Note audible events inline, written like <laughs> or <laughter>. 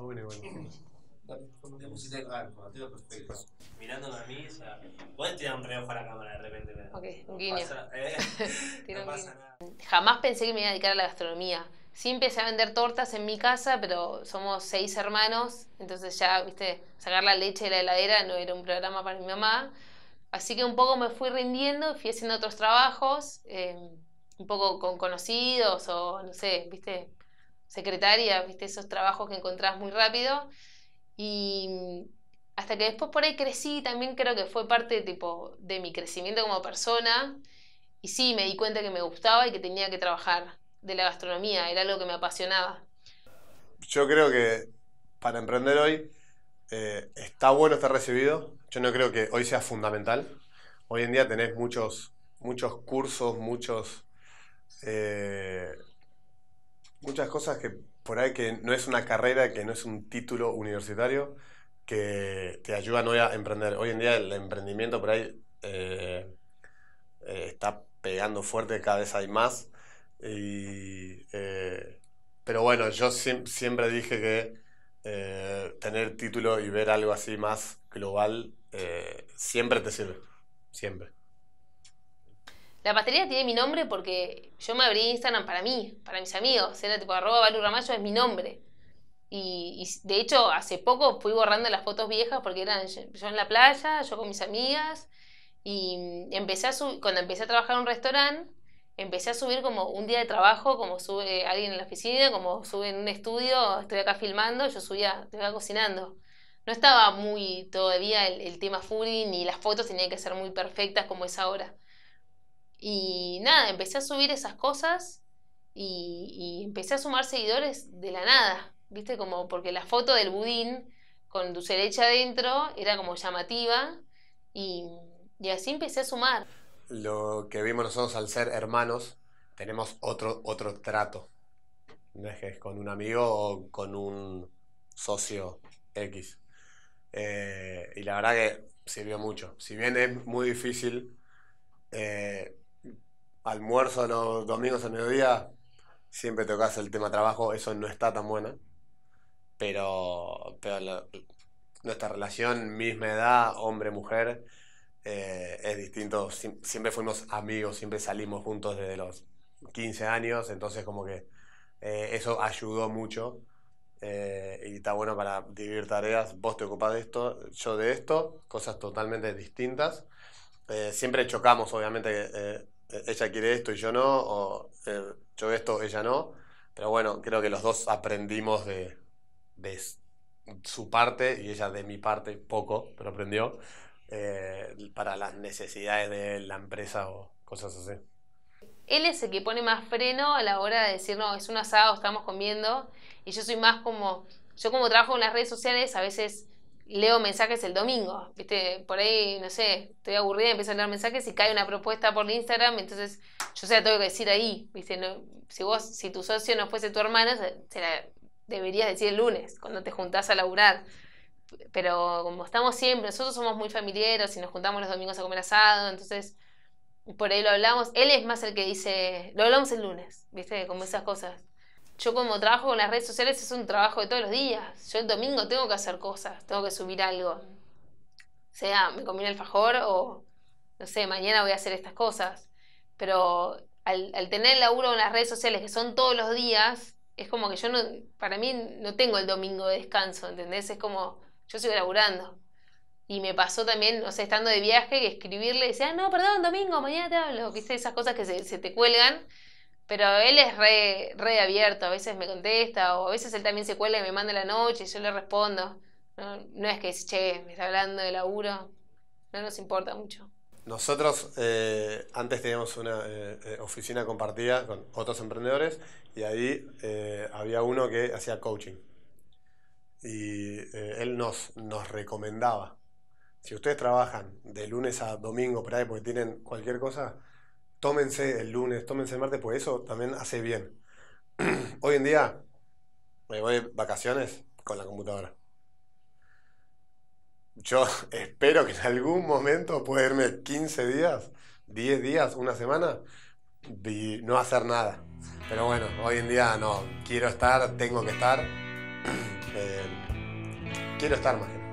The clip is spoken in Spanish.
bueno, bueno. con Mirándome a mí, o sea, a la cámara de repente. Ok, un no pasa eh. <laughs> Jamás pensé que me iba a dedicar a la gastronomía. Sí empecé a vender tortas en mi casa, pero somos seis hermanos, entonces ya, viste, sacar la leche de la heladera no era un programa para mi mamá. Así que un poco me fui rindiendo, fui haciendo otros trabajos, eh, un poco con conocidos o, no sé, viste, secretaria, viste, esos trabajos que encontrás muy rápido. Y mm, hasta que después por ahí crecí, también creo que fue parte tipo, de mi crecimiento como persona. Y sí, me di cuenta que me gustaba y que tenía que trabajar de la gastronomía, era algo que me apasionaba. Yo creo que para emprender hoy eh, está bueno estar recibido. Yo no creo que hoy sea fundamental. Hoy en día tenés muchos, muchos cursos, muchos eh, muchas cosas que por ahí que no es una carrera, que no es un título universitario, que te ayudan hoy a emprender. Hoy en día el emprendimiento por ahí eh, eh, está pegando fuerte, cada vez hay más. Y, eh, pero bueno, yo siempre dije que tener título y ver algo así más global siempre te sirve. Siempre. La pastelería tiene mi nombre porque yo me abrí Instagram para mí, para mis amigos. Era tipo arroba Balu es mi nombre. Y, de hecho, hace poco fui borrando las fotos viejas porque eran yo en la playa, yo con mis amigas. Y empecé a subir, cuando empecé a trabajar en un restaurante, empecé a subir como un día de trabajo, como sube alguien en la oficina, como sube en un estudio, estoy acá filmando, yo subía, estoy cocinando. No estaba muy todavía el, tema fully ni las fotos tenían que ser muy perfectas como es ahora. Y nada, empecé a subir esas cosas y, empecé a sumar seguidores de la nada, ¿viste? Como porque la foto del budín con tu derecha adentro era como llamativa y, así empecé a sumar. Lo que vimos nosotros al ser hermanos, tenemos otro, otro trato. No es que es con un amigo o con un socio X. Eh, y la verdad que sirvió mucho. Si bien es muy difícil, eh, almuerzo los domingos al mediodía, siempre tocas el tema trabajo, eso no está tan bueno Pero, pero nuestra relación, misma edad, hombre-mujer, eh, es distinto. siempre fuimos amigos, siempre salimos juntos desde los 15 años, entonces como que eh, eso ayudó mucho. Eh, y está bueno para dividir tareas. Vos te ocupás de esto, yo de esto, cosas totalmente distintas. siempre chocamos, obviamente, ella quiere esto y yo no, o eh, yo esto, ella no. Pero bueno, creo que los dos aprendimos de, su parte y ella de mi parte poco, pero aprendió eh, para las necesidades de la empresa o cosas así. Él es el que pone más freno a la hora de decir, no, es un asado, estamos comiendo. Y yo soy más como, yo como trabajo en las redes sociales, a veces leo mensajes el domingo, ¿viste? Por ahí, no sé, estoy aburrida y empiezo a leer mensajes y cae una propuesta por Instagram, entonces yo se la tengo que decir ahí, ¿viste? si vos, si tu socio no fuese tu hermana, se, deberías decir el lunes, cuando te juntás a laburar. Pero como estamos siempre, nosotros somos muy familiares y nos juntamos los domingos a comer asado, entonces por ahí lo hablamos. Él es más el que dice, lo hablamos el lunes, ¿viste? Como esas cosas yo como trabajo con las redes sociales es un trabajo de todos los días. Yo el domingo tengo que hacer cosas, tengo que subir algo. O sea, me comí el fajor o, no sé, mañana voy a hacer estas cosas. Pero al, tener el laburo en las redes sociales, que son todos los días, es como que yo no, para mí no tengo el domingo de descanso, ¿entendés? Es como, yo sigo laburando. Y me pasó también, no sé, estando de viaje, que escribirle y decía, ah, no, perdón, domingo, mañana te hablo, viste, esas cosas que se te cuelgan. Pero él es re, abierto, a veces me contesta, o a veces él también se cuela y me manda la noche y yo le respondo. No, es que es, che, me está hablando de laburo, no nos importa mucho. Nosotros eh, antes teníamos una eh, eh, oficina compartida con otros emprendedores y ahí había uno que hacía coaching. Y él nos, nos recomendaba, si ustedes trabajan de lunes a domingo por ahí porque tienen cualquier cosa, tómense el lunes, tómense el martes, por pues eso también hace bien. <clears throat> Hoy en día me voy de vacaciones con la computadora. Yo <laughs> espero que en algún momento pueda irme 15 días, 10 días, una semana y no hacer nada. Pero bueno, hoy en día no, quiero estar, tengo que estar. <clears throat> Eh, quiero estar más